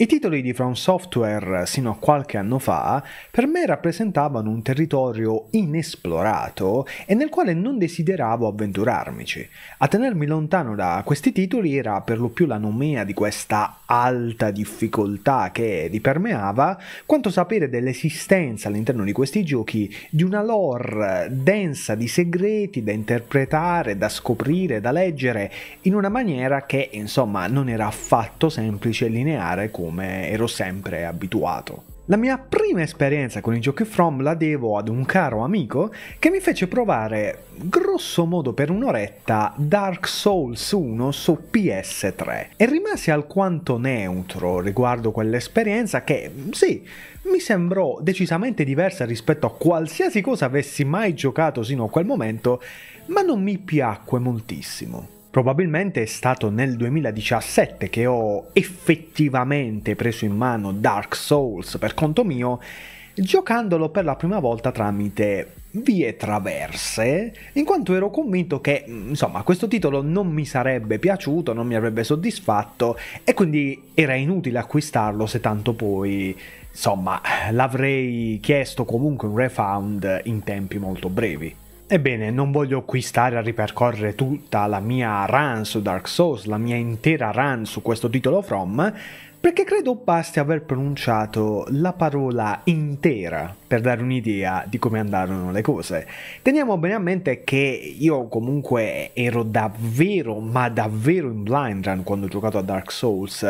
I titoli di From Software sino a qualche anno fa per me rappresentavano un territorio inesplorato e nel quale non desideravo avventurarmici. A tenermi lontano da questi titoli era per lo più la nomea di questa alta difficoltà che li permeava, quanto sapere dell'esistenza all'interno di questi giochi di una lore densa di segreti da interpretare, da scoprire, da leggere in una maniera che insomma non era affatto semplice e lineare come come ero sempre abituato. La mia prima esperienza con i giochi From la devo ad un caro amico che mi fece provare grosso modo per un'oretta Dark Souls 1 su PS3 e rimasi alquanto neutro riguardo quell'esperienza che sì, mi sembrò decisamente diversa rispetto a qualsiasi cosa avessi mai giocato sino a quel momento, ma non mi piacque moltissimo. Probabilmente è stato nel 2017 che ho effettivamente preso in mano Dark Souls per conto mio, giocandolo per la prima volta tramite vie traverse, in quanto ero convinto che, mm, insomma, questo titolo non mi sarebbe piaciuto, non mi avrebbe soddisfatto e quindi era inutile acquistarlo se tanto poi, insomma, l'avrei chiesto comunque un refund in tempi molto brevi. Ebbene, non voglio qui stare a ripercorrere tutta la mia run su Dark Souls, la mia intera run su questo titolo From, perché credo basti aver pronunciato la parola intera per dare un'idea di come andarono le cose. Teniamo bene a mente che io comunque ero davvero, ma davvero in blind run quando ho giocato a Dark Souls,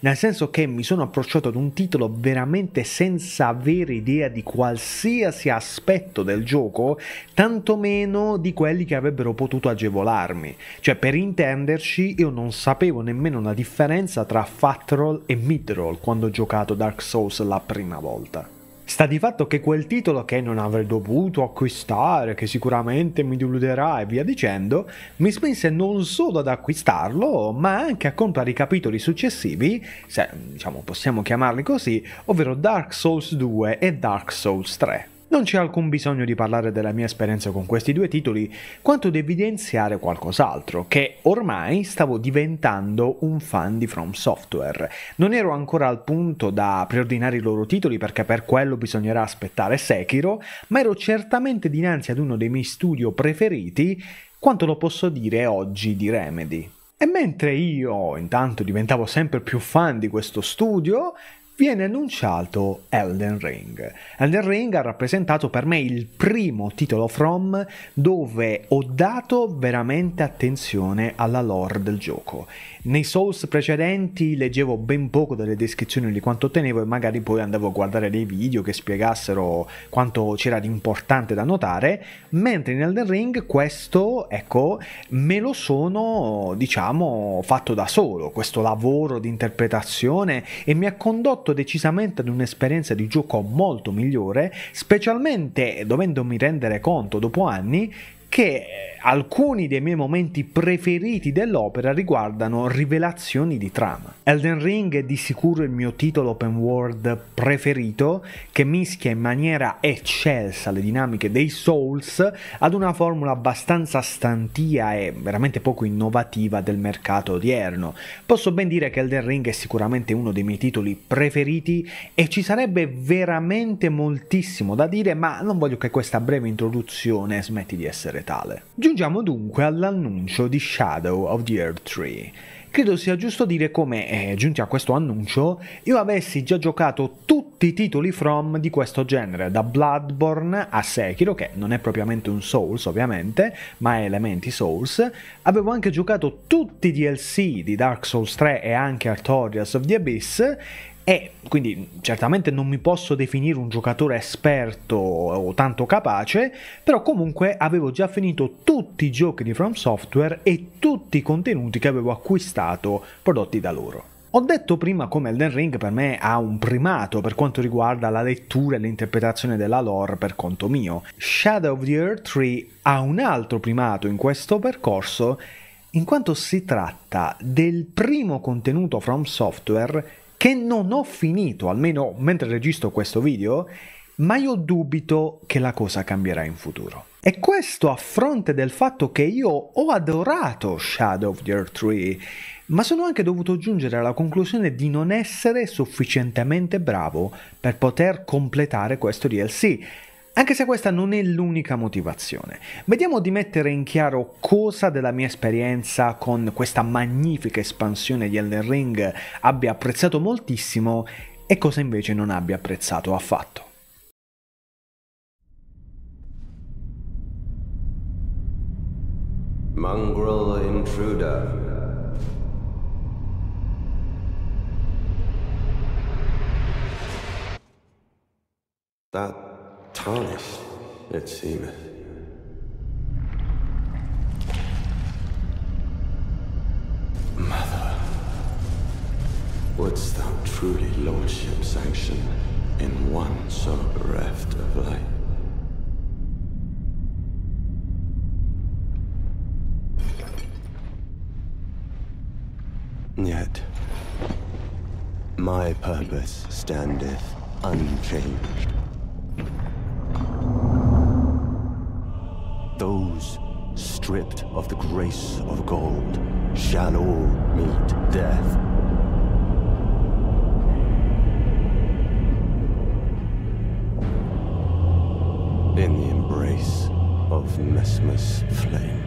nel senso che mi sono approcciato ad un titolo veramente senza avere idea di qualsiasi aspetto del gioco, tantomeno di quelli che avrebbero potuto agevolarmi. Cioè, per intenderci, io non sapevo nemmeno la differenza tra Fat Roll e e mid quando ho giocato Dark Souls la prima volta. Sta di fatto che quel titolo che non avrei dovuto acquistare, che sicuramente mi deluderà e via dicendo, mi spinse non solo ad acquistarlo, ma anche a comprare i capitoli successivi, se diciamo possiamo chiamarli così, ovvero Dark Souls 2 e Dark Souls 3. Non c'è alcun bisogno di parlare della mia esperienza con questi due titoli, quanto di evidenziare qualcos'altro, che ormai stavo diventando un fan di From Software. Non ero ancora al punto da preordinare i loro titoli perché per quello bisognerà aspettare Sekiro, ma ero certamente dinanzi ad uno dei miei studio preferiti, quanto lo posso dire oggi di Remedy. E mentre io intanto diventavo sempre più fan di questo studio, viene annunciato Elden Ring. Elden Ring ha rappresentato per me il primo titolo From dove ho dato veramente attenzione alla lore del gioco nei Souls precedenti leggevo ben poco delle descrizioni di quanto ottenevo e magari poi andavo a guardare dei video che spiegassero quanto c'era di importante da notare, mentre in Elden Ring questo, ecco, me lo sono, diciamo, fatto da solo, questo lavoro di interpretazione e mi ha condotto decisamente ad un'esperienza di gioco molto migliore, specialmente dovendomi rendere conto dopo anni che Alcuni dei miei momenti preferiti dell'opera riguardano rivelazioni di trama. Elden Ring è di sicuro il mio titolo open world preferito, che mischia in maniera eccelsa le dinamiche dei Souls ad una formula abbastanza stantia e veramente poco innovativa del mercato odierno. Posso ben dire che Elden Ring è sicuramente uno dei miei titoli preferiti e ci sarebbe veramente moltissimo da dire, ma non voglio che questa breve introduzione smetti di essere tale. Giù Giungiamo dunque all'annuncio di Shadow of the Earth 3. Credo sia giusto dire come, eh, giunti a questo annuncio, io avessi già giocato tutti i titoli From di questo genere, da Bloodborne a Sekiro, che non è propriamente un Souls ovviamente, ma è elementi Souls, avevo anche giocato tutti i DLC di Dark Souls 3 e anche Artorias of the Abyss, e quindi certamente non mi posso definire un giocatore esperto o tanto capace, però comunque avevo già finito tutti i giochi di From Software e tutti i contenuti che avevo acquistato prodotti da loro. Ho detto prima come Elden Ring per me ha un primato per quanto riguarda la lettura e l'interpretazione della lore per conto mio. Shadow of the Earth 3 ha un altro primato in questo percorso in quanto si tratta del primo contenuto From Software che non ho finito, almeno mentre registro questo video, ma io dubito che la cosa cambierà in futuro. E questo a fronte del fatto che io ho adorato Shadow of the Earth 3, ma sono anche dovuto giungere alla conclusione di non essere sufficientemente bravo per poter completare questo DLC, anche se questa non è l'unica motivazione. Vediamo di mettere in chiaro cosa della mia esperienza con questa magnifica espansione di Elden Ring abbia apprezzato moltissimo e cosa invece non abbia apprezzato affatto. Mongrel Intruder That tarnished, it seemeth. Mother, wouldst thou truly lordship sanction in one so bereft of light? Yet, my purpose standeth unchanged. Those stripped of the grace of gold shall all meet death. In the embrace of Mesmer's flame.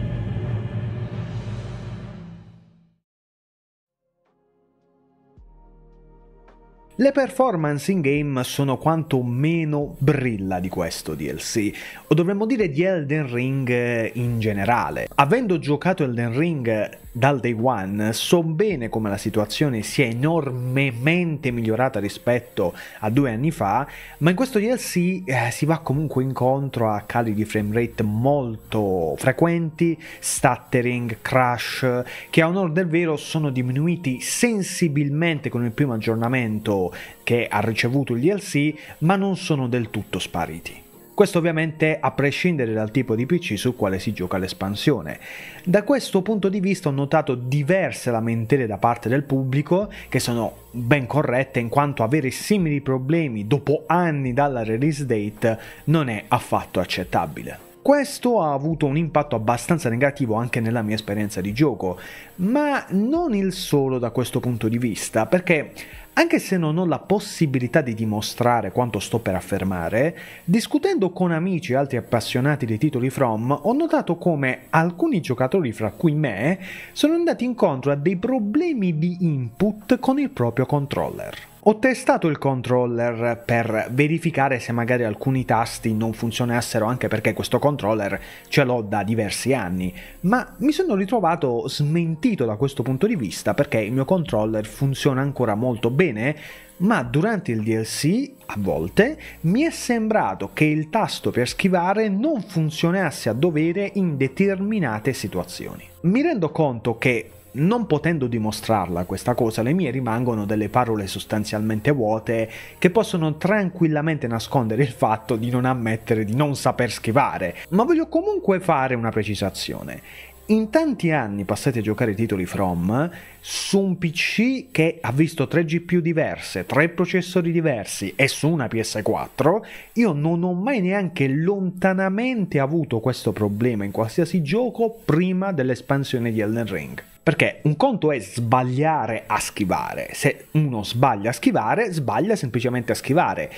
Le performance in game sono quanto meno brilla di questo DLC, o dovremmo dire di Elden Ring eh, in generale. Avendo giocato Elden Ring dal day one, so bene come la situazione sia enormemente migliorata rispetto a due anni fa, ma in questo DLC eh, si va comunque incontro a cali di frame rate molto frequenti, stuttering, crash, che a onore del vero sono diminuiti sensibilmente con il primo aggiornamento che ha ricevuto il DLC, ma non sono del tutto spariti. Questo ovviamente a prescindere dal tipo di PC sul quale si gioca l'espansione. Da questo punto di vista ho notato diverse lamentele da parte del pubblico che sono ben corrette in quanto avere simili problemi dopo anni dalla release date non è affatto accettabile. Questo ha avuto un impatto abbastanza negativo anche nella mia esperienza di gioco, ma non il solo da questo punto di vista, perché anche se non ho la possibilità di dimostrare quanto sto per affermare, discutendo con amici e altri appassionati dei titoli From, ho notato come alcuni giocatori, fra cui me, sono andati incontro a dei problemi di input con il proprio controller. Ho testato il controller per verificare se magari alcuni tasti non funzionassero anche perché questo controller ce l'ho da diversi anni, ma mi sono ritrovato smentito da questo punto di vista perché il mio controller funziona ancora molto bene, ma durante il DLC a volte mi è sembrato che il tasto per schivare non funzionasse a dovere in determinate situazioni. Mi rendo conto che non potendo dimostrarla questa cosa, le mie rimangono delle parole sostanzialmente vuote che possono tranquillamente nascondere il fatto di non ammettere di non saper schivare, ma voglio comunque fare una precisazione in tanti anni passati a giocare titoli From, su un PC che ha visto 3 GPU diverse, 3 processori diversi e su una PS4, io non ho mai neanche lontanamente avuto questo problema in qualsiasi gioco prima dell'espansione di Elden Ring. Perché un conto è sbagliare a schivare, se uno sbaglia a schivare, sbaglia semplicemente a schivare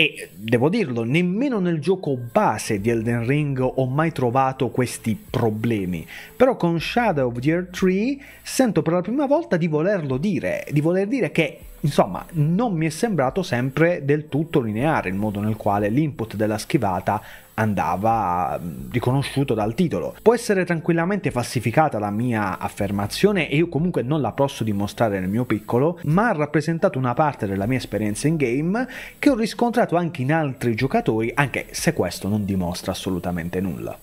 e devo dirlo, nemmeno nel gioco base di Elden Ring ho mai trovato questi problemi. Però con Shadow of the Earth 3 sento per la prima volta di volerlo dire, di voler dire che Insomma, non mi è sembrato sempre del tutto lineare il modo nel quale l'input della schivata andava mm, riconosciuto dal titolo. Può essere tranquillamente falsificata la mia affermazione e io comunque non la posso dimostrare nel mio piccolo, ma ha rappresentato una parte della mia esperienza in game che ho riscontrato anche in altri giocatori, anche se questo non dimostra assolutamente nulla.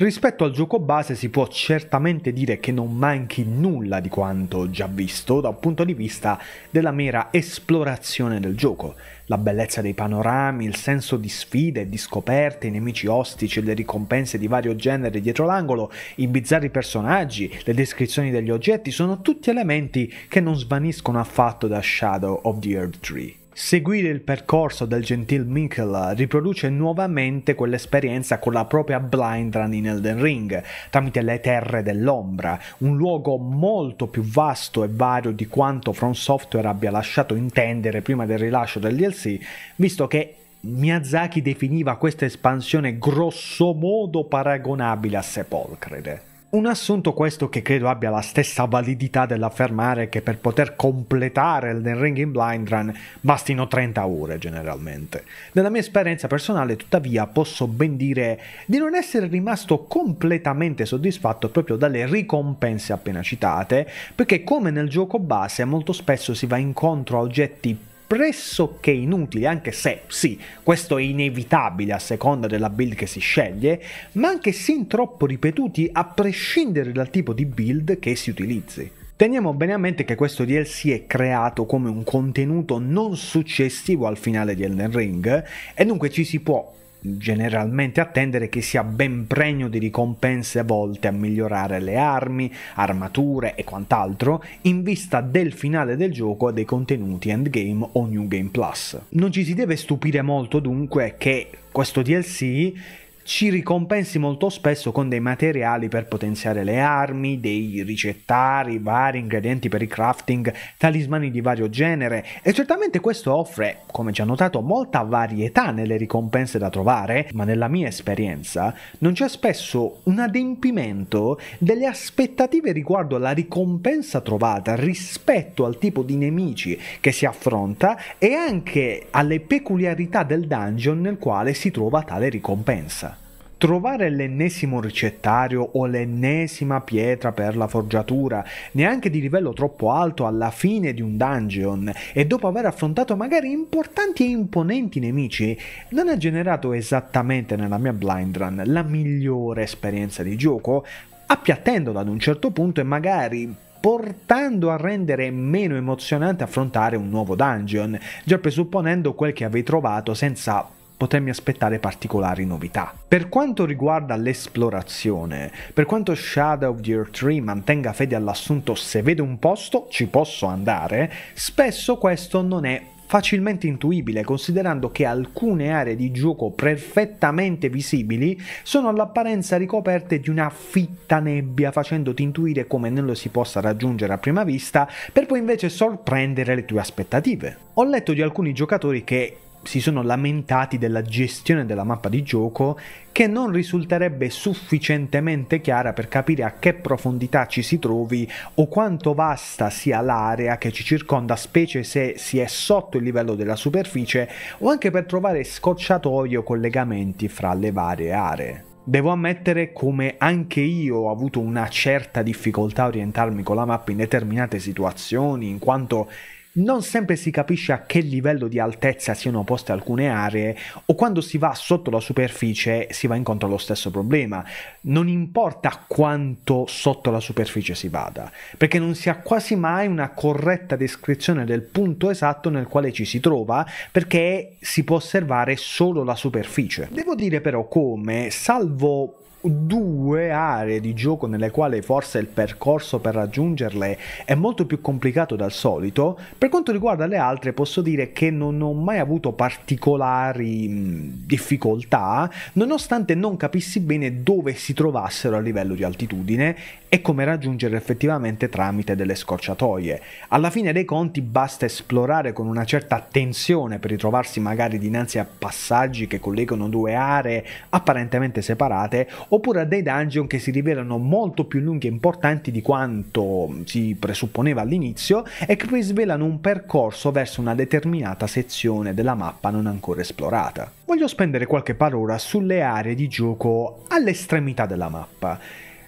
Rispetto al gioco base si può certamente dire che non manchi nulla di quanto già visto da un punto di vista della mera esplorazione del gioco, la bellezza dei panorami, il senso di sfide e di scoperte, i nemici ostici e le ricompense di vario genere dietro l'angolo, i bizzarri personaggi, le descrizioni degli oggetti sono tutti elementi che non svaniscono affatto da Shadow of the Earth Tree. Seguire il percorso del gentil Mikkel riproduce nuovamente quell'esperienza con la propria blind run in Elden Ring, tramite le terre dell'ombra, un luogo molto più vasto e vario di quanto From Software abbia lasciato intendere prima del rilascio del DLC, visto che Miyazaki definiva questa espansione grossomodo paragonabile a Sepolcrede. Un assunto questo che credo abbia la stessa validità dell'affermare che per poter completare il Ring in Blind Run bastino 30 ore generalmente. Nella mia esperienza personale tuttavia posso ben dire di non essere rimasto completamente soddisfatto proprio dalle ricompense appena citate, perché come nel gioco base molto spesso si va incontro a oggetti pressoché inutili, anche se sì, questo è inevitabile a seconda della build che si sceglie, ma anche sin troppo ripetuti a prescindere dal tipo di build che si utilizzi. Teniamo bene a mente che questo DLC è creato come un contenuto non successivo al finale di Elden Ring e dunque ci si può generalmente attendere che sia ben pregno di ricompense volte a migliorare le armi, armature e quant'altro in vista del finale del gioco e dei contenuti endgame o New Game Plus. Non ci si deve stupire molto dunque che questo DLC ci ricompensi molto spesso con dei materiali per potenziare le armi, dei ricettari, vari ingredienti per i crafting, talismani di vario genere e certamente questo offre, come già notato, molta varietà nelle ricompense da trovare, ma nella mia esperienza non c'è spesso un adempimento delle aspettative riguardo alla ricompensa trovata rispetto al tipo di nemici che si affronta e anche alle peculiarità del dungeon nel quale si trova tale ricompensa trovare l'ennesimo ricettario o l'ennesima pietra per la forgiatura, neanche di livello troppo alto alla fine di un dungeon e dopo aver affrontato magari importanti e imponenti nemici, non ha generato esattamente nella mia blind run la migliore esperienza di gioco, appiattendola ad un certo punto e magari portando a rendere meno emozionante affrontare un nuovo dungeon, già presupponendo quel che avevi trovato senza potermi aspettare particolari novità. Per quanto riguarda l'esplorazione, per quanto Shadow of the Earth 3 mantenga fede all'assunto se vedo un posto ci posso andare, spesso questo non è facilmente intuibile considerando che alcune aree di gioco perfettamente visibili sono all'apparenza ricoperte di una fitta nebbia facendoti intuire come non lo si possa raggiungere a prima vista per poi invece sorprendere le tue aspettative. Ho letto di alcuni giocatori che si sono lamentati della gestione della mappa di gioco che non risulterebbe sufficientemente chiara per capire a che profondità ci si trovi o quanto vasta sia l'area che ci circonda, specie se si è sotto il livello della superficie o anche per trovare scorciatoie o collegamenti fra le varie aree. Devo ammettere come anche io ho avuto una certa difficoltà a orientarmi con la mappa in determinate situazioni, in quanto non sempre si capisce a che livello di altezza siano poste alcune aree o quando si va sotto la superficie si va incontro allo stesso problema. Non importa quanto sotto la superficie si vada, perché non si ha quasi mai una corretta descrizione del punto esatto nel quale ci si trova, perché si può osservare solo la superficie. Devo dire però come, salvo due aree di gioco nelle quali forse il percorso per raggiungerle è molto più complicato dal solito. Per quanto riguarda le altre posso dire che non ho mai avuto particolari difficoltà, nonostante non capissi bene dove si trovassero a livello di altitudine e come raggiungere effettivamente tramite delle scorciatoie. Alla fine dei conti basta esplorare con una certa attenzione per ritrovarsi magari dinanzi a passaggi che collegano due aree apparentemente separate oppure a dei dungeon che si rivelano molto più lunghi e importanti di quanto si presupponeva all'inizio e che poi svelano un percorso verso una determinata sezione della mappa non ancora esplorata. Voglio spendere qualche parola sulle aree di gioco all'estremità della mappa.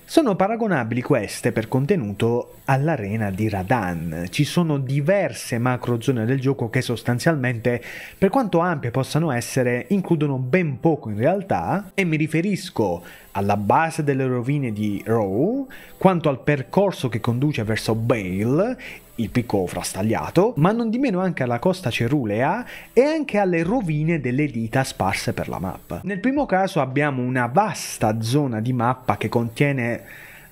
Sono paragonabili queste per contenuto all'arena di Radan. Ci sono diverse macro zone del gioco che sostanzialmente, per quanto ampie possano essere, includono ben poco in realtà e mi riferisco alla base delle rovine di Roe, quanto al percorso che conduce verso Bale, il picco frastagliato, ma non di meno anche alla costa cerulea e anche alle rovine delle dita sparse per la mappa. Nel primo caso abbiamo una vasta zona di mappa che contiene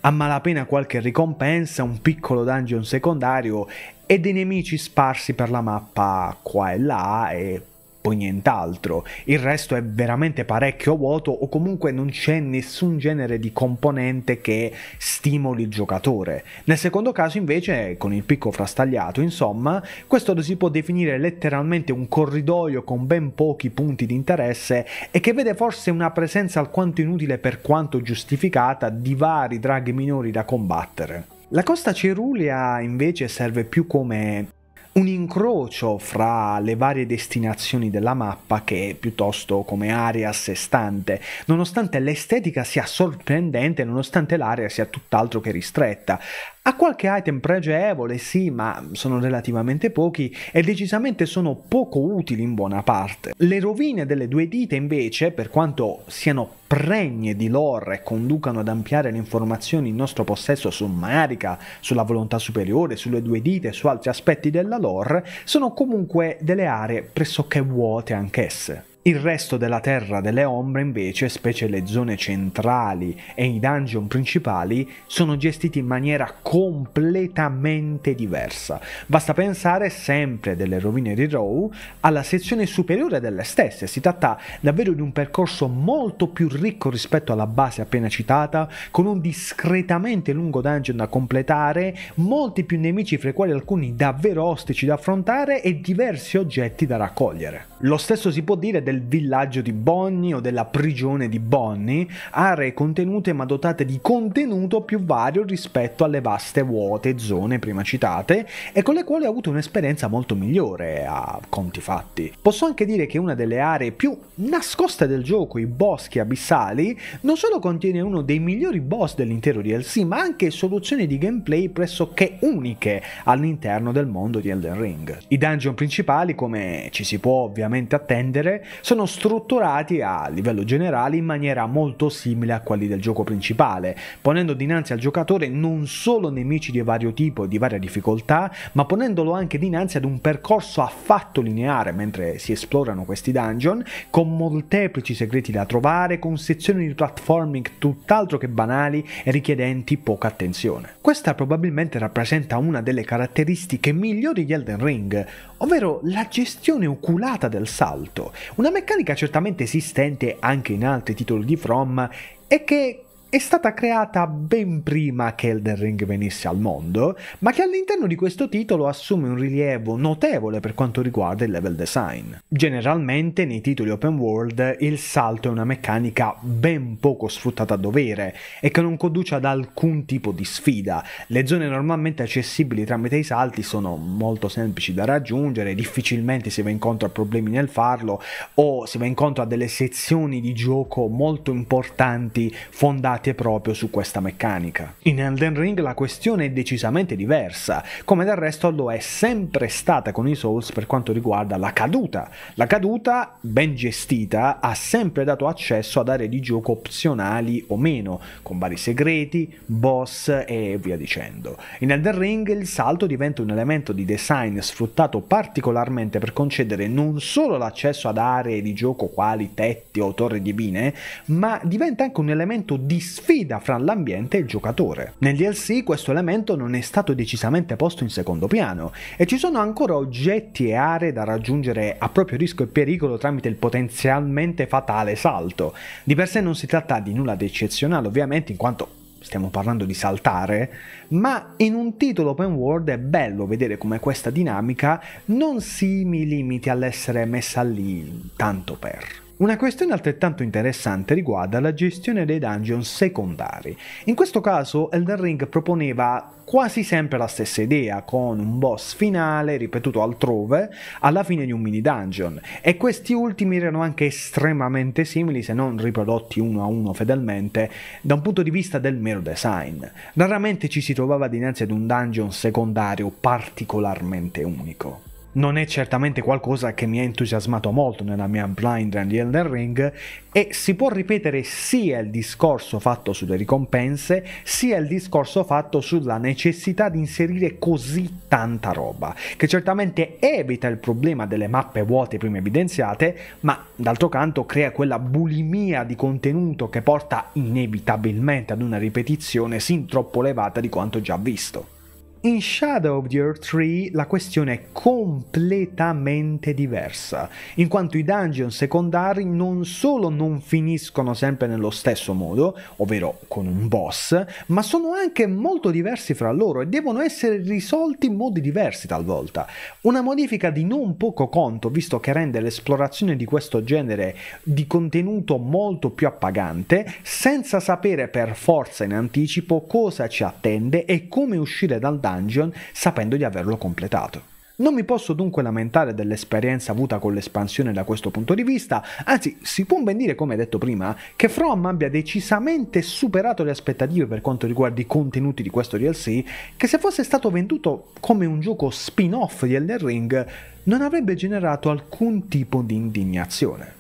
a malapena qualche ricompensa, un piccolo dungeon secondario e dei nemici sparsi per la mappa qua e là e poi nient'altro. Il resto è veramente parecchio vuoto o comunque non c'è nessun genere di componente che stimoli il giocatore. Nel secondo caso invece, con il picco frastagliato, insomma, questo si può definire letteralmente un corridoio con ben pochi punti di interesse e che vede forse una presenza alquanto inutile per quanto giustificata di vari draghi minori da combattere. La costa cerulea invece serve più come un incrocio fra le varie destinazioni della mappa che è piuttosto come area a sé stante, nonostante l'estetica sia sorprendente, nonostante l'area sia tutt'altro che ristretta. Ha qualche item pregevole, sì, ma sono relativamente pochi e decisamente sono poco utili in buona parte. Le rovine delle due dita invece, per quanto siano pregne di lore e conducano ad ampliare le informazioni in nostro possesso su Marica, sulla volontà superiore, sulle due dita e su altri aspetti della lore, sono comunque delle aree pressoché vuote anch'esse. Il resto della terra delle ombre invece, specie le zone centrali e i dungeon principali, sono gestiti in maniera completamente diversa. Basta pensare sempre delle rovine di Row alla sezione superiore delle stesse, si tratta davvero di un percorso molto più ricco rispetto alla base appena citata, con un discretamente lungo dungeon da completare, molti più nemici fra i quali alcuni davvero ostici da affrontare e diversi oggetti da raccogliere. Lo stesso si può dire del del villaggio di Bonnie o della prigione di Bonnie, aree contenute ma dotate di contenuto più vario rispetto alle vaste vuote zone prima citate e con le quali ho avuto un'esperienza molto migliore a conti fatti. Posso anche dire che una delle aree più nascoste del gioco, i boschi abissali, non solo contiene uno dei migliori boss dell'intero DLC, ma anche soluzioni di gameplay pressoché uniche all'interno del mondo di Elden Ring. I dungeon principali, come ci si può ovviamente attendere, sono strutturati a livello generale in maniera molto simile a quelli del gioco principale, ponendo dinanzi al giocatore non solo nemici di vario tipo e di varia difficoltà, ma ponendolo anche dinanzi ad un percorso affatto lineare mentre si esplorano questi dungeon, con molteplici segreti da trovare, con sezioni di platforming tutt'altro che banali e richiedenti poca attenzione. Questa probabilmente rappresenta una delle caratteristiche migliori di Elden Ring, ovvero la gestione oculata del salto, una una meccanica certamente esistente anche in altri titoli di From è che è stata creata ben prima che Elden Ring venisse al mondo, ma che all'interno di questo titolo assume un rilievo notevole per quanto riguarda il level design. Generalmente nei titoli open world il salto è una meccanica ben poco sfruttata a dovere e che non conduce ad alcun tipo di sfida. Le zone normalmente accessibili tramite i salti sono molto semplici da raggiungere, difficilmente si va incontro a problemi nel farlo o si va incontro a delle sezioni di gioco molto importanti fondate basate proprio su questa meccanica. In Elden Ring la questione è decisamente diversa, come del resto lo è sempre stata con i Souls per quanto riguarda la caduta. La caduta, ben gestita, ha sempre dato accesso ad aree di gioco opzionali o meno, con vari segreti, boss e via dicendo. In Elden Ring il salto diventa un elemento di design sfruttato particolarmente per concedere non solo l'accesso ad aree di gioco quali tetti o torri di bine, ma diventa anche un elemento di sfida fra l'ambiente e il giocatore. Nel DLC questo elemento non è stato decisamente posto in secondo piano e ci sono ancora oggetti e aree da raggiungere a proprio rischio e pericolo tramite il potenzialmente fatale salto. Di per sé non si tratta di nulla di eccezionale ovviamente in quanto stiamo parlando di saltare, ma in un titolo open world è bello vedere come questa dinamica non si limiti all'essere messa lì tanto per. Una questione altrettanto interessante riguarda la gestione dei dungeon secondari. In questo caso Elden Ring proponeva quasi sempre la stessa idea, con un boss finale ripetuto altrove alla fine di un mini dungeon, e questi ultimi erano anche estremamente simili, se non riprodotti uno a uno fedelmente, da un punto di vista del mero design. Raramente ci si trovava dinanzi ad un dungeon secondario particolarmente unico non è certamente qualcosa che mi ha entusiasmato molto nella mia blind run di Elden Ring e si può ripetere sia il discorso fatto sulle ricompense sia il discorso fatto sulla necessità di inserire così tanta roba che certamente evita il problema delle mappe vuote prima evidenziate ma d'altro canto crea quella bulimia di contenuto che porta inevitabilmente ad una ripetizione sin troppo elevata di quanto già visto. In Shadow of the Earth 3 la questione è completamente diversa, in quanto i dungeon secondari non solo non finiscono sempre nello stesso modo, ovvero con un boss, ma sono anche molto diversi fra loro e devono essere risolti in modi diversi talvolta. Una modifica di non poco conto, visto che rende l'esplorazione di questo genere di contenuto molto più appagante, senza sapere per forza in anticipo cosa ci attende e come uscire dal dungeon dungeon sapendo di averlo completato. Non mi posso dunque lamentare dell'esperienza avuta con l'espansione da questo punto di vista, anzi si può ben dire, come detto prima, che From abbia decisamente superato le aspettative per quanto riguarda i contenuti di questo DLC, che se fosse stato venduto come un gioco spin-off di Elden Ring non avrebbe generato alcun tipo di indignazione.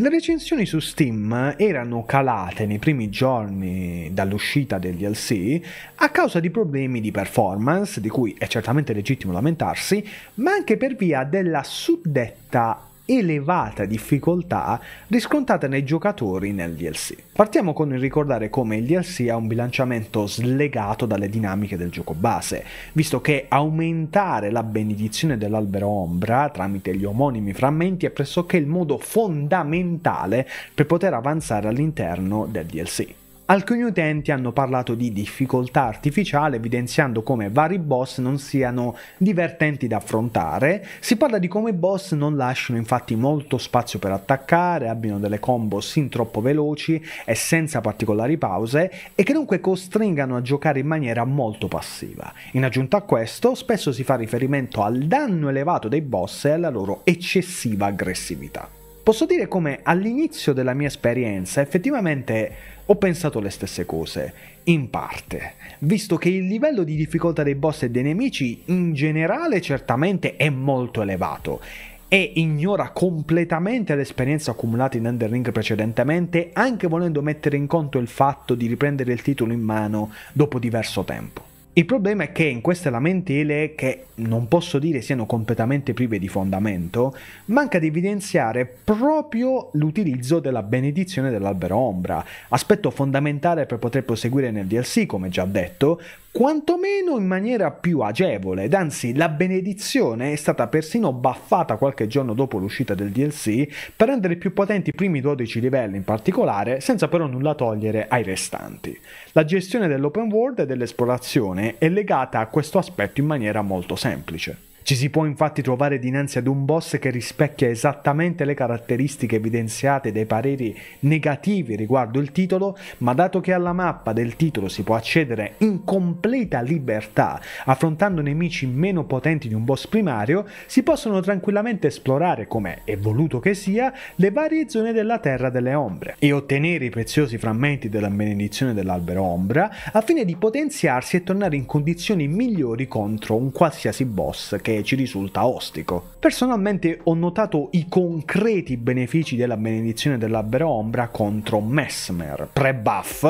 Le recensioni su Steam erano calate nei primi giorni dall'uscita del DLC a causa di problemi di performance, di cui è certamente legittimo lamentarsi, ma anche per via della suddetta elevata difficoltà riscontrata nei giocatori nel DLC. Partiamo con il ricordare come il DLC ha un bilanciamento slegato dalle dinamiche del gioco base, visto che aumentare la benedizione dell'albero ombra tramite gli omonimi frammenti è pressoché il modo fondamentale per poter avanzare all'interno del DLC. Alcuni utenti hanno parlato di difficoltà artificiale evidenziando come vari boss non siano divertenti da affrontare, si parla di come i boss non lasciano infatti molto spazio per attaccare, abbiano delle combo sin troppo veloci e senza particolari pause e che dunque costringano a giocare in maniera molto passiva. In aggiunta a questo spesso si fa riferimento al danno elevato dei boss e alla loro eccessiva aggressività. Posso dire come all'inizio della mia esperienza effettivamente ho pensato le stesse cose, in parte, visto che il livello di difficoltà dei boss e dei nemici in generale certamente è molto elevato e ignora completamente l'esperienza accumulata in Elden Ring precedentemente, anche volendo mettere in conto il fatto di riprendere il titolo in mano dopo diverso tempo. Il problema è che in queste lamentele, che non posso dire siano completamente prive di fondamento, manca di evidenziare proprio l'utilizzo della benedizione dell'albero ombra, aspetto fondamentale per poter proseguire nel DLC, come già detto, quantomeno in maniera più agevole, ed anzi la benedizione è stata persino baffata qualche giorno dopo l'uscita del DLC per rendere più potenti i primi 12 livelli in particolare, senza però nulla togliere ai restanti. La gestione dell'open world e dell'esplorazione è legata a questo aspetto in maniera molto semplice. Ci si può infatti trovare dinanzi ad un boss che rispecchia esattamente le caratteristiche evidenziate dai pareri negativi riguardo il titolo, ma dato che alla mappa del titolo si può accedere in completa libertà, affrontando nemici meno potenti di un boss primario, si possono tranquillamente esplorare, come è voluto che sia, le varie zone della Terra delle Ombre e ottenere i preziosi frammenti della benedizione dell'albero ombra a fine di potenziarsi e tornare in condizioni migliori contro un qualsiasi boss che ci risulta ostico. Personalmente ho notato i concreti benefici della benedizione dell'albero ombra contro Mesmer, pre-buff,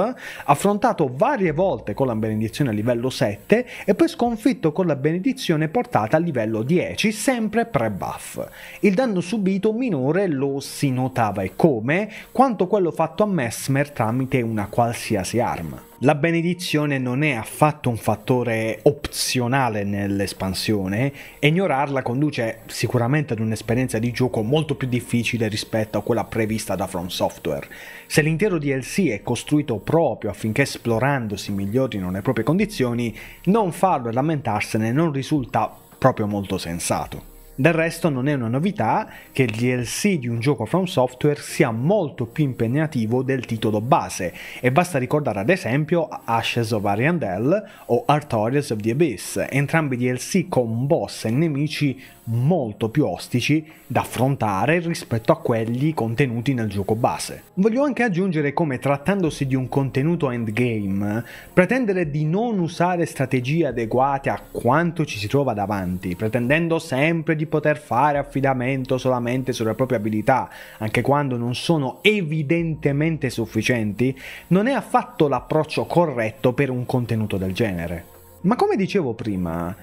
affrontato varie volte con la benedizione a livello 7 e poi sconfitto con la benedizione portata a livello 10, sempre pre-buff. Il danno subito minore lo si notava e come quanto quello fatto a Mesmer tramite una qualsiasi arma. La benedizione non è affatto un fattore opzionale nell'espansione e ignorarla conduce sicuramente ad un'esperienza di gioco molto più difficile rispetto a quella prevista da From Software. Se l'intero DLC è costruito proprio affinché esplorando si migliorino le proprie condizioni, non farlo e lamentarsene non risulta proprio molto sensato. Del resto non è una novità che il DLC di un gioco From Software sia molto più impegnativo del titolo base e basta ricordare ad esempio Ashes of Ariandel o Artorias of the Abyss, entrambi DLC con boss e nemici molto più ostici da affrontare rispetto a quelli contenuti nel gioco base. Voglio anche aggiungere come trattandosi di un contenuto endgame, pretendere di non usare strategie adeguate a quanto ci si trova davanti, pretendendo sempre di poter fare affidamento solamente sulle proprie abilità, anche quando non sono evidentemente sufficienti, non è affatto l'approccio corretto per un contenuto del genere. Ma come dicevo prima,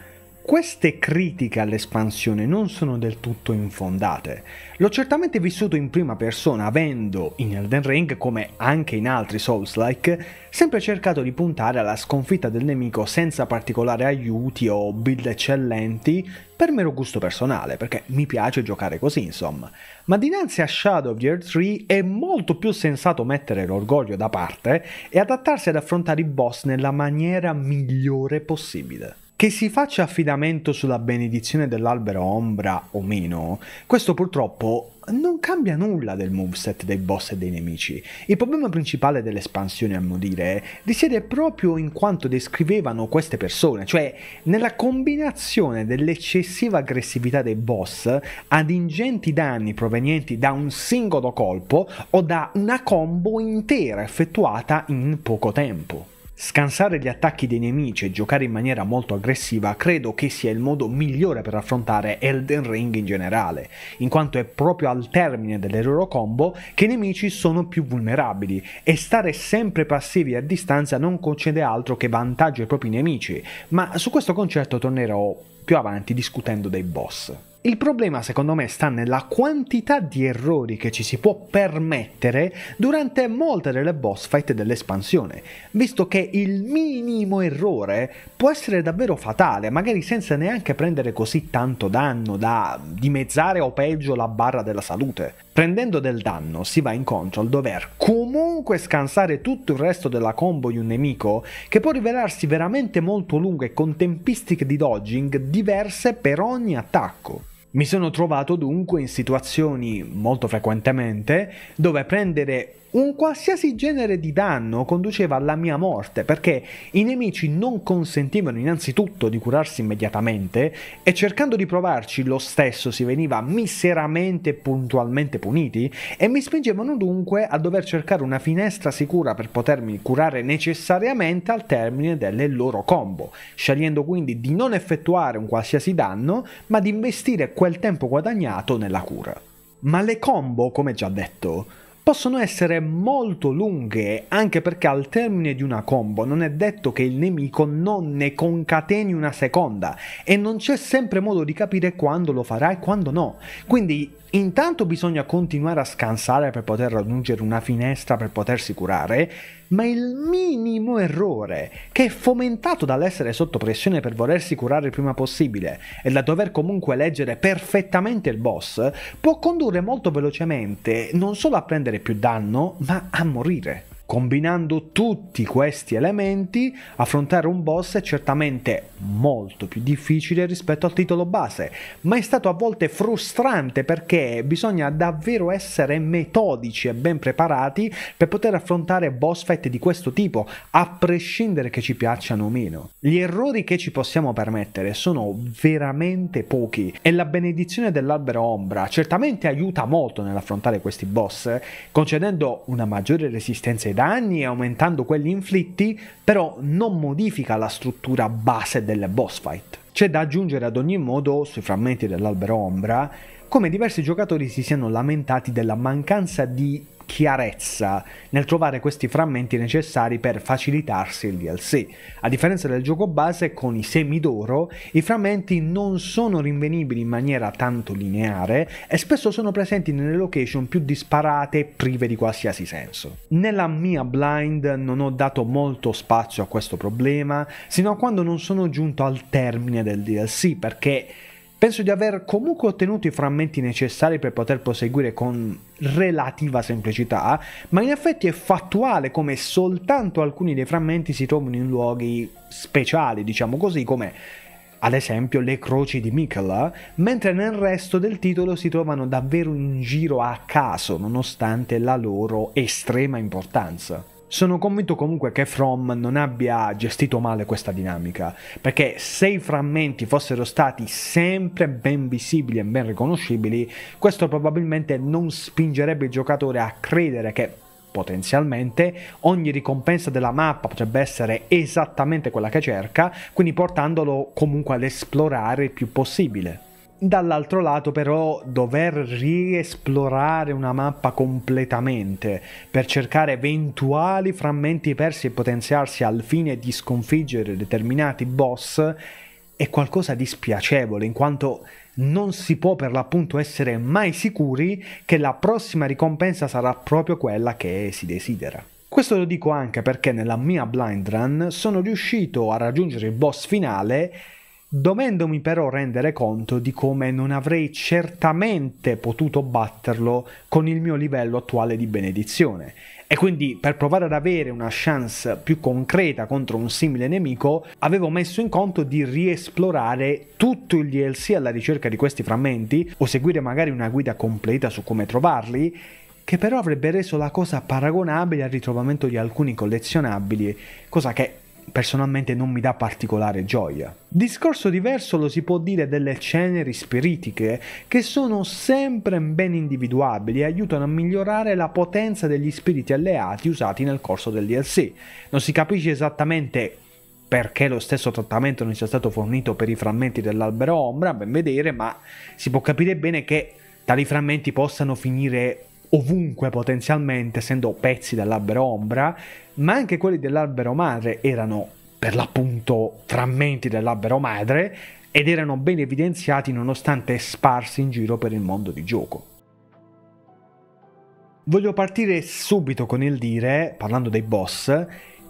queste critiche all'espansione non sono del tutto infondate. L'ho certamente vissuto in prima persona, avendo in Elden Ring, come anche in altri Souls-like, sempre cercato di puntare alla sconfitta del nemico senza particolari aiuti o build eccellenti, per mero gusto personale, perché mi piace giocare così, insomma. Ma dinanzi a Shadow of the Earth 3 è molto più sensato mettere l'orgoglio da parte e adattarsi ad affrontare i boss nella maniera migliore possibile. Che si faccia affidamento sulla benedizione dell'albero ombra o meno, questo purtroppo non cambia nulla del moveset dei boss e dei nemici. Il problema principale dell'espansione, a mio dire, risiede proprio in quanto descrivevano queste persone, cioè nella combinazione dell'eccessiva aggressività dei boss ad ingenti danni provenienti da un singolo colpo o da una combo intera effettuata in poco tempo. Scansare gli attacchi dei nemici e giocare in maniera molto aggressiva credo che sia il modo migliore per affrontare Elden Ring in generale, in quanto è proprio al termine delle loro combo che i nemici sono più vulnerabili e stare sempre passivi a distanza non concede altro che vantaggio ai propri nemici, ma su questo concetto tornerò più avanti discutendo dei boss. Il problema secondo me sta nella quantità di errori che ci si può permettere durante molte delle boss fight dell'espansione, visto che il minimo errore può essere davvero fatale, magari senza neanche prendere così tanto danno da dimezzare o peggio la barra della salute. Prendendo del danno si va incontro al dover comunque scansare tutto il resto della combo di un nemico che può rivelarsi veramente molto lunga e con tempistiche di dodging diverse per ogni attacco. Mi sono trovato dunque in situazioni molto frequentemente dove prendere un qualsiasi genere di danno conduceva alla mia morte, perché i nemici non consentivano innanzitutto di curarsi immediatamente e cercando di provarci lo stesso si veniva miseramente e puntualmente puniti e mi spingevano dunque a dover cercare una finestra sicura per potermi curare necessariamente al termine delle loro combo, scegliendo quindi di non effettuare un qualsiasi danno, ma di investire quel tempo guadagnato nella cura. Ma le combo, come già detto, possono essere molto lunghe, anche perché al termine di una combo non è detto che il nemico non ne concateni una seconda e non c'è sempre modo di capire quando lo farà e quando no. Quindi Intanto bisogna continuare a scansare per poter raggiungere una finestra per potersi curare, ma il minimo errore, che è fomentato dall'essere sotto pressione per volersi curare il prima possibile e da dover comunque leggere perfettamente il boss, può condurre molto velocemente non solo a prendere più danno, ma a morire. Combinando tutti questi elementi, affrontare un boss è certamente molto più difficile rispetto al titolo base, ma è stato a volte frustrante perché bisogna davvero essere metodici e ben preparati per poter affrontare boss fight di questo tipo, a prescindere che ci piacciono o meno. Gli errori che ci possiamo permettere sono veramente pochi e la benedizione dell'albero ombra certamente aiuta molto nell'affrontare questi boss, concedendo una maggiore resistenza ai danni e aumentando quelli inflitti, però non modifica la struttura base delle boss fight. C'è da aggiungere ad ogni modo, sui frammenti dell'albero ombra, come diversi giocatori si siano lamentati della mancanza di chiarezza nel trovare questi frammenti necessari per facilitarsi il DLC. A differenza del gioco base, con i semi d'oro, i frammenti non sono rinvenibili in maniera tanto lineare e spesso sono presenti nelle location più disparate e prive di qualsiasi senso. Nella mia blind non ho dato molto spazio a questo problema, sino a quando non sono giunto al termine del DLC, perché Penso di aver comunque ottenuto i frammenti necessari per poter proseguire con relativa semplicità, ma in effetti è fattuale come soltanto alcuni dei frammenti si trovano in luoghi speciali, diciamo così, come ad esempio le croci di Mikela, mentre nel resto del titolo si trovano davvero in giro a caso, nonostante la loro estrema importanza. Sono convinto comunque che From non abbia gestito male questa dinamica, perché se i frammenti fossero stati sempre ben visibili e ben riconoscibili, questo probabilmente non spingerebbe il giocatore a credere che potenzialmente, ogni ricompensa della mappa potrebbe essere esattamente quella che cerca, quindi portandolo comunque ad esplorare il più possibile. Dall'altro lato però dover riesplorare una mappa completamente per cercare eventuali frammenti persi e potenziarsi al fine di sconfiggere determinati boss è qualcosa di spiacevole in quanto non si può per l'appunto essere mai sicuri che la prossima ricompensa sarà proprio quella che si desidera. Questo lo dico anche perché nella mia blind run sono riuscito a raggiungere il boss finale dovendomi però rendere conto di come non avrei certamente potuto batterlo con il mio livello attuale di benedizione. E quindi per provare ad avere una chance più concreta contro un simile nemico, avevo messo in conto di riesplorare tutto il DLC alla ricerca di questi frammenti o seguire magari una guida completa su come trovarli, che però avrebbe reso la cosa paragonabile al ritrovamento di alcuni collezionabili, cosa che personalmente non mi dà particolare gioia. Discorso diverso lo si può dire delle ceneri spiritiche, che sono sempre ben individuabili e aiutano a migliorare la potenza degli spiriti alleati usati nel corso del DLC. Non si capisce esattamente perché lo stesso trattamento non sia stato fornito per i frammenti dell'albero ombra, a ben vedere, ma si può capire bene che tali frammenti possano finire ovunque potenzialmente, essendo pezzi dell'albero ombra, ma anche quelli dell'albero madre erano per l'appunto frammenti dell'albero madre ed erano ben evidenziati nonostante sparsi in giro per il mondo di gioco. Voglio partire subito con il dire, parlando dei boss,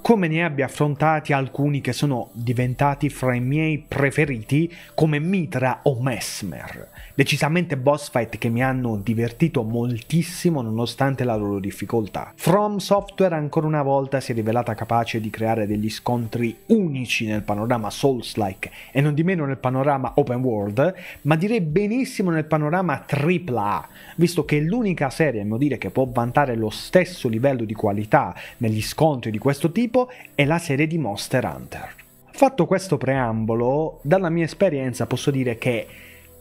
come ne abbia affrontati alcuni che sono diventati fra i miei preferiti, come Mitra o Mesmer. Decisamente boss fight che mi hanno divertito moltissimo nonostante la loro difficoltà. From Software ancora una volta si è rivelata capace di creare degli scontri unici nel panorama Souls-like e non di meno nel panorama open world, ma direi benissimo nel panorama AAA, visto che è l'unica serie, a mio dire, che può vantare lo stesso livello di qualità negli scontri di questo tipo tipo è la serie di Monster Hunter. Fatto questo preambolo, dalla mia esperienza posso dire che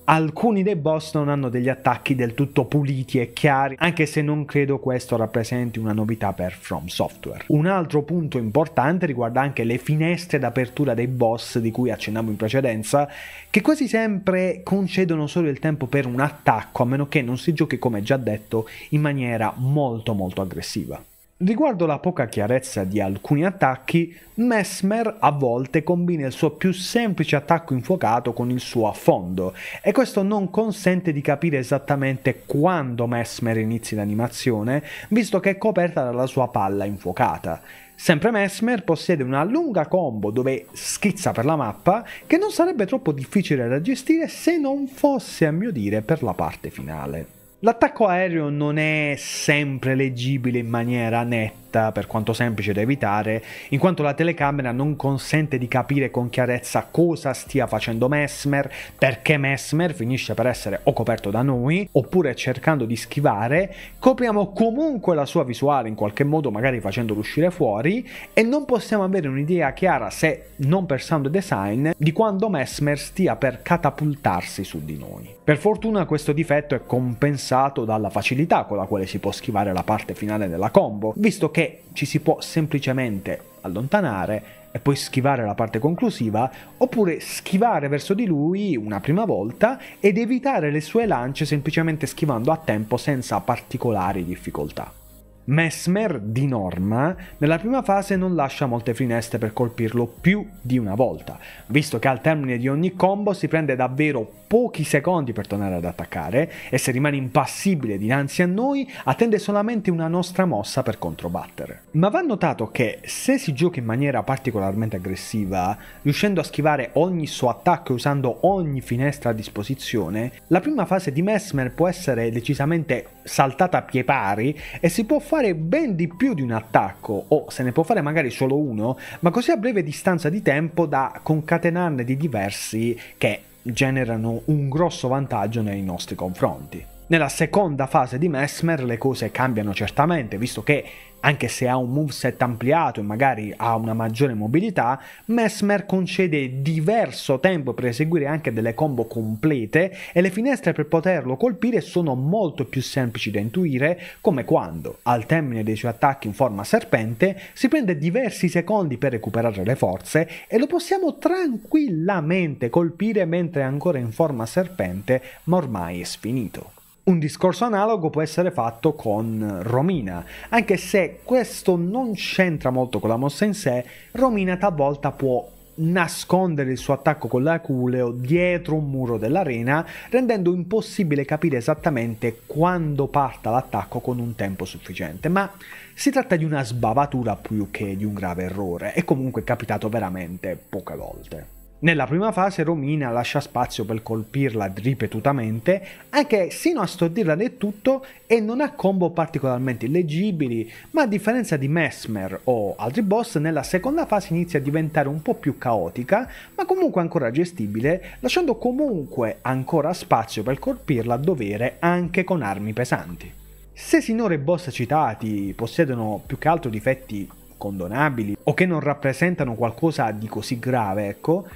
Alcuni dei boss non hanno degli attacchi del tutto puliti e chiari, anche se non credo questo rappresenti una novità per From Software. Un altro punto importante riguarda anche le finestre d'apertura dei boss di cui accennavo in precedenza, che quasi sempre concedono solo il tempo per un attacco, a meno che non si giochi, come già detto, in maniera molto molto aggressiva. Riguardo la poca chiarezza di alcuni attacchi, Mesmer a volte combina il suo più semplice attacco infuocato con il suo affondo e questo non consente di capire esattamente quando Mesmer inizi l'animazione, visto che è coperta dalla sua palla infuocata. Sempre Mesmer possiede una lunga combo dove schizza per la mappa che non sarebbe troppo difficile da gestire se non fosse a mio dire per la parte finale. L'attacco aereo non è sempre leggibile in maniera netta diretta, per quanto semplice da evitare, in quanto la telecamera non consente di capire con chiarezza cosa stia facendo Mesmer, perché Mesmer finisce per essere o coperto da noi, oppure cercando di schivare, copriamo comunque la sua visuale in qualche modo, magari facendolo uscire fuori, e non possiamo avere un'idea chiara, se non per sound design, di quando Mesmer stia per catapultarsi su di noi. Per fortuna questo difetto è compensato dalla facilità con la quale si può schivare la parte finale della combo, visto che che ci si può semplicemente allontanare e poi schivare la parte conclusiva, oppure schivare verso di lui una prima volta ed evitare le sue lance semplicemente schivando a tempo senza particolari difficoltà. Mesmer di norma nella prima fase non lascia molte finestre per colpirlo più di una volta, visto che al termine di ogni combo si prende davvero pochi secondi per tornare ad attaccare e se rimane impassibile dinanzi a noi attende solamente una nostra mossa per controbattere. Ma va notato che se si gioca in maniera particolarmente aggressiva, riuscendo a schivare ogni suo attacco e usando ogni finestra a disposizione, la prima fase di Mesmer può essere decisamente saltata a pie pari e si può fare ben di più di un attacco, o se ne può fare magari solo uno, ma così a breve distanza di tempo da concatenarne di diversi che generano un grosso vantaggio nei nostri confronti. Nella seconda fase di Mesmer le cose cambiano certamente, visto che anche se ha un moveset ampliato e magari ha una maggiore mobilità, Mesmer concede diverso tempo per eseguire anche delle combo complete e le finestre per poterlo colpire sono molto più semplici da intuire, come quando, al termine dei suoi attacchi in forma serpente, si prende diversi secondi per recuperare le forze e lo possiamo tranquillamente colpire mentre è ancora in forma serpente ma ormai è sfinito. Un discorso analogo può essere fatto con Romina, anche se questo non c'entra molto con la mossa in sé, Romina talvolta può nascondere il suo attacco con l'Aculeo dietro un muro dell'arena, rendendo impossibile capire esattamente quando parta l'attacco con un tempo sufficiente, ma si tratta di una sbavatura più che di un grave errore, e comunque è capitato veramente poche volte. Nella prima fase Romina lascia spazio per colpirla ripetutamente, anche sino a stordirla del tutto e non ha combo particolarmente illeggibili, ma a differenza di Mesmer o altri boss, nella seconda fase inizia a diventare un po' più caotica, ma comunque ancora gestibile, lasciando comunque ancora spazio per colpirla a dovere anche con armi pesanti. Se sinora i boss citati possiedono più che altro difetti condonabili o che non rappresentano qualcosa di così grave, ecco,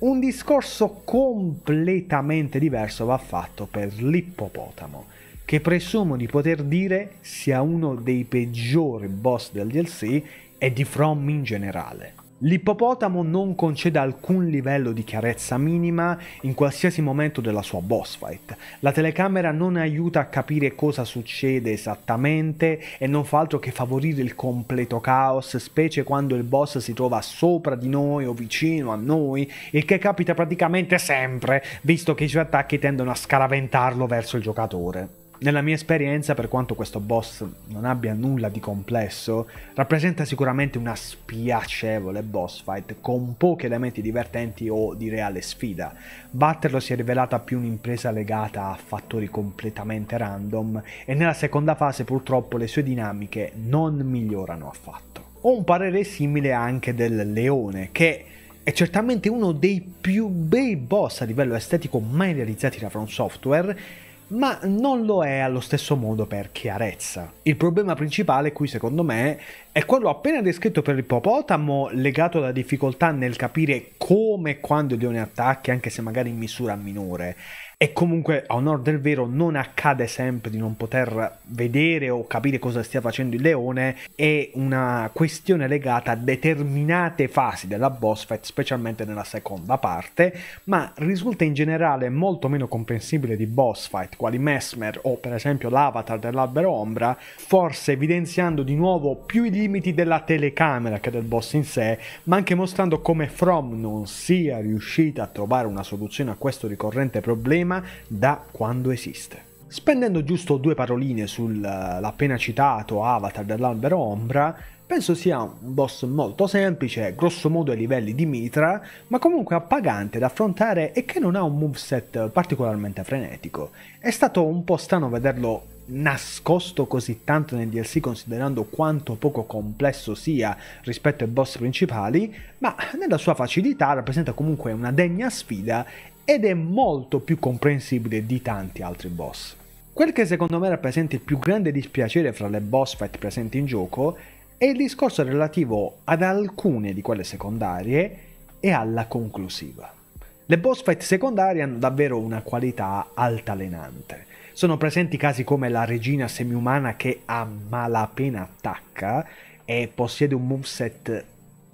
un discorso completamente diverso va fatto per l'ippopotamo, che presumo di poter dire sia uno dei peggiori boss del DLC e di From in generale. L'ippopotamo non concede alcun livello di chiarezza minima in qualsiasi momento della sua boss fight. La telecamera non aiuta a capire cosa succede esattamente e non fa altro che favorire il completo caos, specie quando il boss si trova sopra di noi o vicino a noi, il che capita praticamente sempre, visto che i suoi attacchi tendono a scaraventarlo verso il giocatore. Nella mia esperienza, per quanto questo boss non abbia nulla di complesso, rappresenta sicuramente una spiacevole boss fight con pochi elementi divertenti o di reale sfida. Batterlo si è rivelata più un'impresa legata a fattori completamente random e nella seconda fase purtroppo le sue dinamiche non migliorano affatto. Ho un parere simile anche del leone che è certamente uno dei più bei boss a livello estetico mai realizzati da From Software ma non lo è allo stesso modo per chiarezza. Il problema principale qui secondo me è quello appena descritto per l'ippopotamo legato alla difficoltà nel capire come e quando il leone attacchi anche se magari in misura minore e comunque, a onore del vero, non accade sempre di non poter vedere o capire cosa stia facendo il leone. È una questione legata a determinate fasi della boss fight, specialmente nella seconda parte, ma risulta in generale molto meno comprensibile di boss fight, quali Mesmer o per esempio l'avatar dell'albero ombra, forse evidenziando di nuovo più i limiti della telecamera che del boss in sé, ma anche mostrando come From non sia riuscita a trovare una soluzione a questo ricorrente problema tema da quando esiste. Spendendo giusto due paroline sull'appena citato Avatar dell'albero ombra, penso sia un boss molto semplice, grosso modo ai livelli di Mitra, ma comunque appagante da affrontare e che non ha un moveset particolarmente frenetico. È stato un po' strano vederlo nascosto così tanto nel DLC considerando quanto poco complesso sia rispetto ai boss principali, ma nella sua facilità rappresenta comunque una degna sfida ed è molto più comprensibile di tanti altri boss. Quel che secondo me rappresenta il più grande dispiacere fra le boss fight presenti in gioco è il discorso relativo ad alcune di quelle secondarie e alla conclusiva. Le boss fight secondarie hanno davvero una qualità altalenante. Sono presenti casi come la regina semiumana che a malapena attacca e possiede un moveset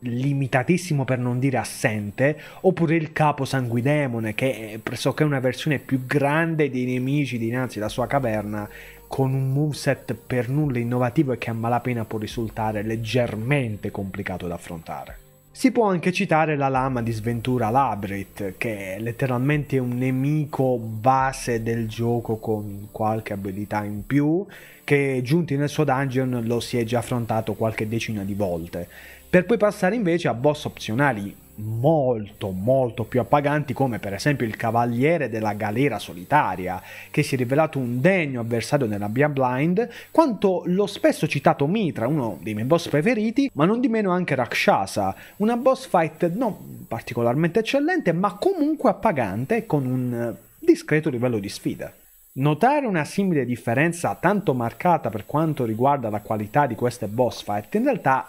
limitatissimo per non dire assente, oppure il capo sanguidemone che è pressoché una versione più grande dei nemici dinanzi alla sua caverna con un moveset per nulla innovativo e che a malapena può risultare leggermente complicato da affrontare. Si può anche citare la lama di sventura Labrit, che è letteralmente un nemico base del gioco con qualche abilità in più, che giunti nel suo dungeon lo si è già affrontato qualche decina di volte per poi passare invece a boss opzionali molto molto più appaganti come per esempio il cavaliere della galera solitaria che si è rivelato un degno avversario nella Bia Blind quanto lo spesso citato Mitra uno dei miei boss preferiti ma non di meno anche Rakshasa una boss fight non particolarmente eccellente ma comunque appagante con un discreto livello di sfida Notare una simile differenza tanto marcata per quanto riguarda la qualità di queste boss fight in realtà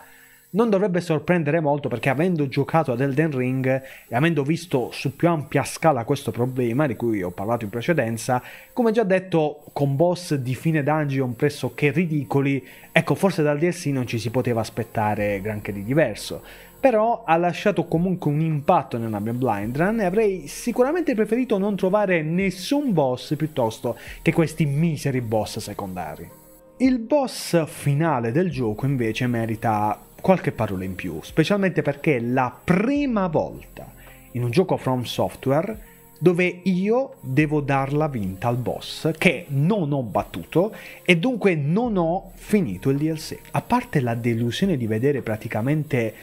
non dovrebbe sorprendere molto perché avendo giocato ad Elden Ring e avendo visto su più ampia scala questo problema di cui ho parlato in precedenza, come già detto con boss di fine dungeon pressoché ridicoli, ecco forse dal DLC non ci si poteva aspettare granché di diverso però ha lasciato comunque un impatto nella mia blind run e avrei sicuramente preferito non trovare nessun boss piuttosto che questi miseri boss secondari. Il boss finale del gioco invece merita qualche parola in più, specialmente perché è la prima volta in un gioco From Software dove io devo darla vinta al boss che non ho battuto e dunque non ho finito il DLC. A parte la delusione di vedere praticamente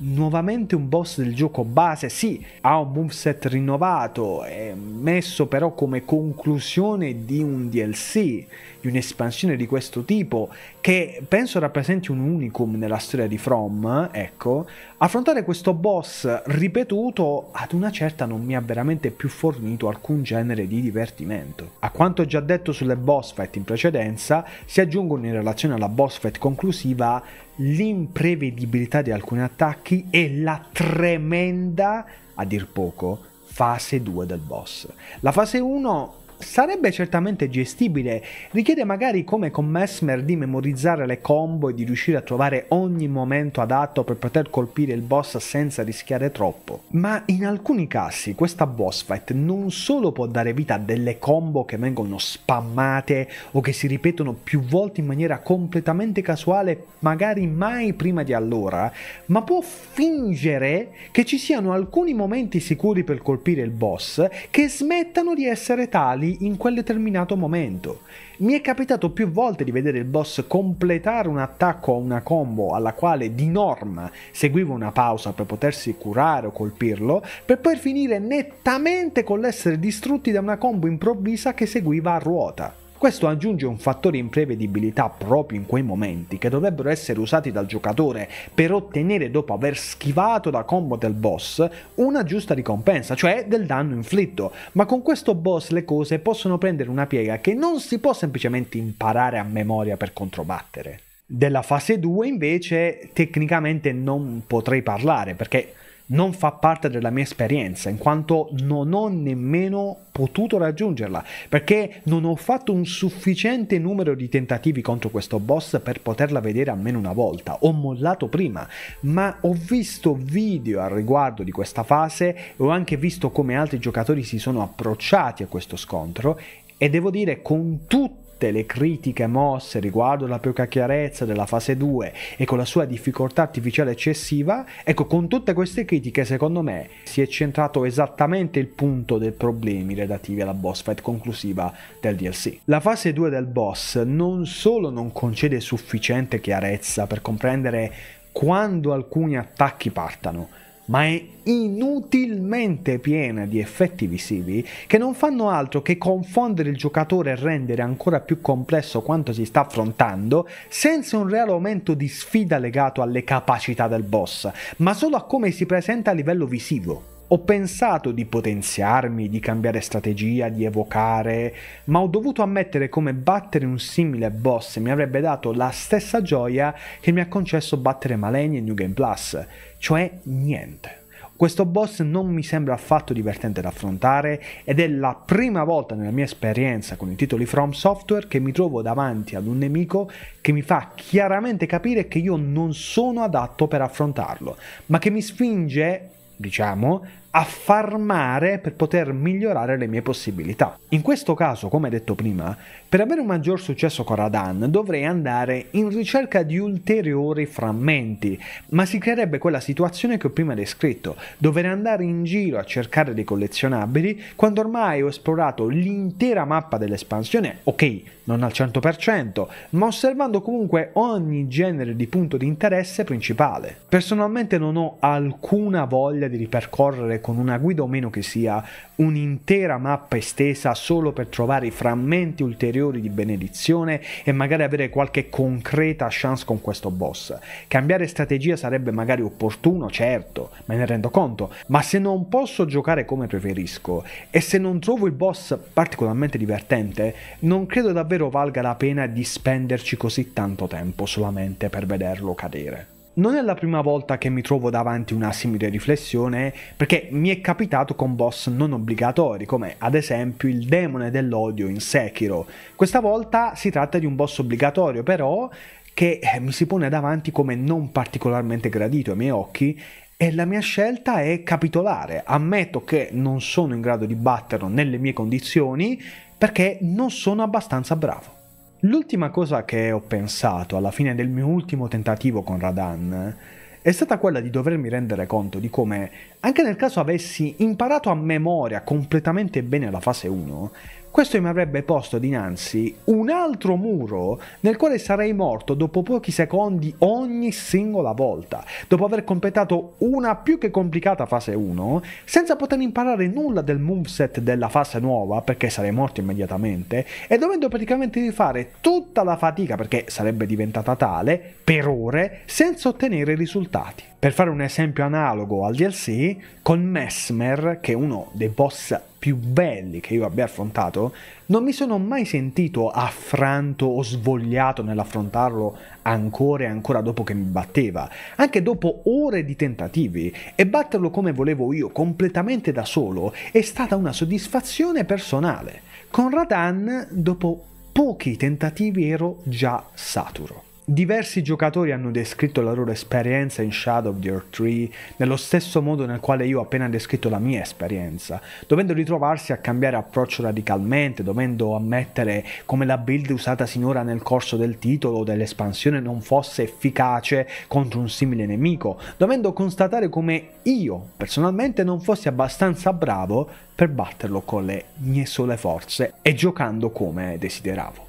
nuovamente un boss del gioco base, sì, ha un moveset rinnovato, è messo però come conclusione di un DLC di un'espansione di questo tipo, che penso rappresenti un unicum nella storia di From, ecco, affrontare questo boss ripetuto ad una certa non mi ha veramente più fornito alcun genere di divertimento. A quanto già detto sulle boss fight in precedenza, si aggiungono in relazione alla boss fight conclusiva l'imprevedibilità di alcuni attacchi e la tremenda, a dir poco, fase 2 del boss. La fase 1 sarebbe certamente gestibile, richiede magari come con Mesmer di memorizzare le combo e di riuscire a trovare ogni momento adatto per poter colpire il boss senza rischiare troppo, ma in alcuni casi questa boss fight non solo può dare vita a delle combo che vengono spammate o che si ripetono più volte in maniera completamente casuale, magari mai prima di allora, ma può fingere che ci siano alcuni momenti sicuri per colpire il boss che smettano di essere tali finali in quel determinato momento. Mi è capitato più volte di vedere il boss completare un attacco o una combo alla quale di norma seguiva una pausa per potersi curare o colpirlo, per poi finire nettamente con l'essere distrutti da una combo improvvisa che seguiva a ruota. Questo aggiunge un fattore imprevedibilità proprio in quei momenti che dovrebbero essere usati dal giocatore per ottenere dopo aver schivato da combo del boss una giusta ricompensa, cioè del danno inflitto, ma con questo boss le cose possono prendere una piega che non si può semplicemente imparare a memoria per controbattere. Della fase 2 invece tecnicamente non potrei parlare perché non fa parte della mia esperienza, in quanto non ho nemmeno potuto raggiungerla, perché non ho fatto un sufficiente numero di tentativi contro questo boss per poterla vedere almeno una volta, ho mollato prima, ma ho visto video al riguardo di questa fase e ho anche visto come altri giocatori si sono approcciati a questo scontro e devo dire con tutto tutte le critiche mosse riguardo alla poca chiarezza della fase 2 e con la sua difficoltà artificiale eccessiva, ecco, con tutte queste critiche, secondo me, si è centrato esattamente il punto dei problemi relativi alla boss fight conclusiva del DLC. La fase 2 del boss non solo non concede sufficiente chiarezza per comprendere quando alcuni attacchi partano, ma è inutilmente piena di effetti visivi che non fanno altro che confondere il giocatore e rendere ancora più complesso quanto si sta affrontando, senza un reale aumento di sfida legato alle capacità del boss, ma solo a come si presenta a livello visivo. Ho pensato di potenziarmi, di cambiare strategia, di evocare, ma ho dovuto ammettere come battere un simile boss mi avrebbe dato la stessa gioia che mi ha concesso battere Malenia in New Game Plus, cioè niente. Questo boss non mi sembra affatto divertente da affrontare ed è la prima volta nella mia esperienza con i titoli From Software che mi trovo davanti ad un nemico che mi fa chiaramente capire che io non sono adatto per affrontarlo, ma che mi spinge diciamo a farmare per poter migliorare le mie possibilità. In questo caso, come detto prima, per avere un maggior successo con Radan dovrei andare in ricerca di ulteriori frammenti, ma si creerebbe quella situazione che ho prima descritto, dover andare in giro a cercare dei collezionabili quando ormai ho esplorato l'intera mappa dell'espansione, ok, non al 100%, ma osservando comunque ogni genere di punto di interesse principale. Personalmente non ho alcuna voglia di ripercorrere con una guida o meno che sia un'intera mappa estesa solo per trovare i frammenti ulteriori di benedizione e magari avere qualche concreta chance con questo boss. Cambiare strategia sarebbe magari opportuno, certo, me ne rendo conto, ma se non posso giocare come preferisco e se non trovo il boss particolarmente divertente, non credo davvero valga la pena di spenderci così tanto tempo solamente per vederlo cadere non è la prima volta che mi trovo davanti una simile riflessione, perché mi è capitato con boss non obbligatori, come ad esempio il demone dell'odio in Sekiro. Questa volta si tratta di un boss obbligatorio, però che eh, mi si pone davanti come non particolarmente gradito ai miei occhi e la mia scelta è capitolare. Ammetto che non sono in grado di batterlo nelle mie condizioni perché non sono abbastanza bravo. L'ultima cosa che ho pensato alla fine del mio ultimo tentativo con Radan eh, è stata quella di dovermi rendere conto di come, anche nel caso avessi imparato a memoria completamente bene la fase 1, questo mi avrebbe posto dinanzi un altro muro nel quale sarei morto dopo pochi secondi ogni singola volta, dopo aver completato una più che complicata fase 1, senza poter imparare nulla del moveset della fase nuova perché sarei morto immediatamente e dovendo praticamente rifare tutta la fatica perché sarebbe diventata tale per ore senza ottenere risultati. Per fare un esempio analogo al DLC, con Mesmer, che è uno dei boss più belli che io abbia affrontato, non mi sono mai sentito affranto o svogliato nell'affrontarlo ancora e ancora dopo che mi batteva, anche dopo ore di tentativi, e batterlo come volevo io, completamente da solo, è stata una soddisfazione personale. Con Radan, dopo pochi tentativi ero già saturo. Diversi giocatori hanno descritto la loro esperienza in Shadow of the Earth 3 nello stesso modo nel quale io ho appena descritto la mia esperienza, dovendo ritrovarsi a cambiare approccio radicalmente, dovendo ammettere come la build usata sinora nel corso del titolo o dell'espansione non fosse efficace contro un simile nemico, dovendo constatare come io personalmente non fossi abbastanza bravo per batterlo con le mie sole forze e giocando come desideravo.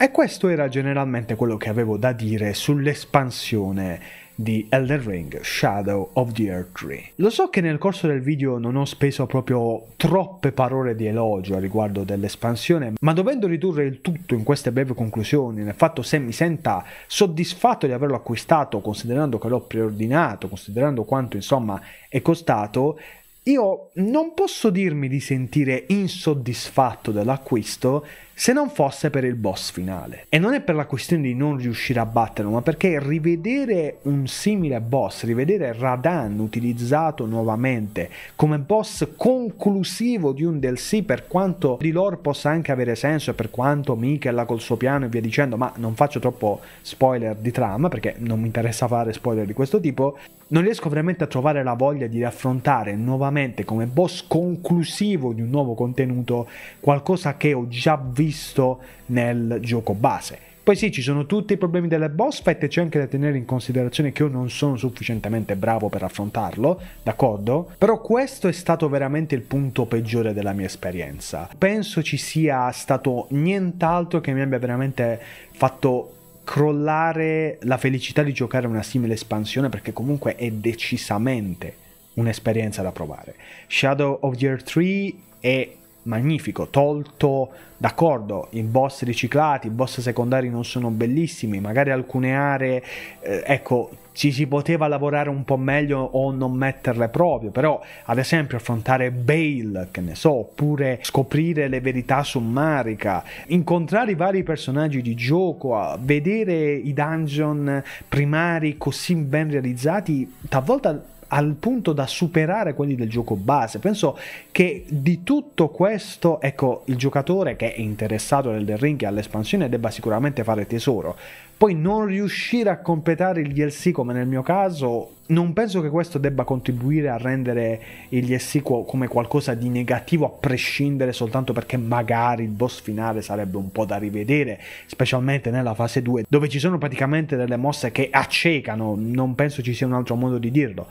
E questo era generalmente quello che avevo da dire sull'espansione di Elden Ring Shadow of the Earth 3. Lo so che nel corso del video non ho speso proprio troppe parole di elogio a riguardo dell'espansione, ma dovendo ridurre il tutto in queste breve conclusioni, nel fatto se mi senta soddisfatto di averlo acquistato, considerando che l'ho preordinato, considerando quanto insomma è costato, io non posso dirmi di sentire insoddisfatto dell'acquisto se non fosse per il boss finale. E non è per la questione di non riuscire a batterlo, ma perché rivedere un simile boss, rivedere Radan utilizzato nuovamente come boss conclusivo di un DLC, per quanto di lore possa anche avere senso e per quanto Michela col suo piano e via dicendo, ma non faccio troppo spoiler di trama perché non mi interessa fare spoiler di questo tipo, non riesco veramente a trovare la voglia di riaffrontare nuovamente come boss conclusivo di un nuovo contenuto qualcosa che ho già visto visto nel gioco base. Poi sì, ci sono tutti i problemi delle boss fight e c'è anche da tenere in considerazione che io non sono sufficientemente bravo per affrontarlo, d'accordo? Però questo è stato veramente il punto peggiore della mia esperienza. Penso ci sia stato nient'altro che mi abbia veramente fatto crollare la felicità di giocare una simile espansione perché comunque è decisamente un'esperienza da provare. Shadow of Year 3 è magnifico, tolto, d'accordo, i boss riciclati, i boss secondari non sono bellissimi, magari alcune aree, eh, ecco, ci si poteva lavorare un po' meglio o non metterle proprio, però ad esempio affrontare Bale, che ne so, oppure scoprire le verità sommarica, incontrare i vari personaggi di gioco, vedere i dungeon primari così ben realizzati, talvolta al punto da superare quelli del gioco base. Penso che di tutto questo, ecco, il giocatore che è interessato nel Ring e all'espansione debba sicuramente fare tesoro. Poi non riuscire a completare il DLC come nel mio caso non penso che questo debba contribuire a rendere gli SQL come qualcosa di negativo a prescindere soltanto perché magari il boss finale sarebbe un po' da rivedere, specialmente nella fase 2 dove ci sono praticamente delle mosse che accecano, non penso ci sia un altro modo di dirlo.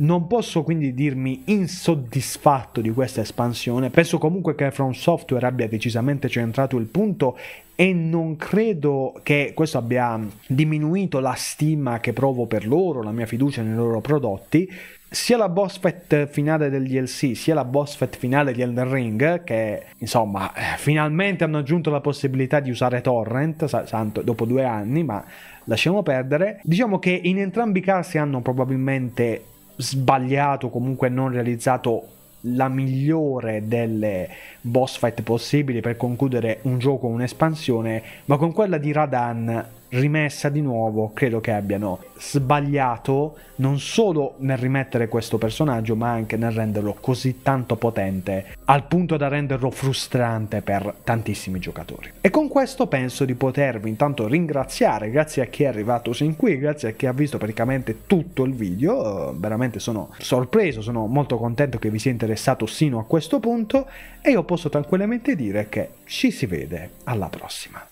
Non posso quindi dirmi insoddisfatto di questa espansione, penso comunque che From Software abbia decisamente centrato il punto e non credo che questo abbia diminuito la stima che provo per loro, la mia fiducia nei loro prodotti. Sia la boss fight finale del DLC, sia la boss fight finale di Elden Ring, che insomma eh, finalmente hanno aggiunto la possibilità di usare torrent, santo, dopo due anni, ma lasciamo perdere. Diciamo che in entrambi i casi hanno probabilmente sbagliato, comunque non realizzato la migliore delle boss fight possibili per concludere un gioco o un'espansione, ma con quella di Radan rimessa di nuovo, credo che abbiano sbagliato non solo nel rimettere questo personaggio, ma anche nel renderlo così tanto potente, al punto da renderlo frustrante per tantissimi giocatori. E con questo penso di potervi intanto ringraziare, grazie a chi è arrivato sin qui, grazie a chi ha visto praticamente tutto il video, veramente sono sorpreso, sono molto contento che vi sia interessato sino a questo punto e io posso tranquillamente dire che ci si vede alla prossima.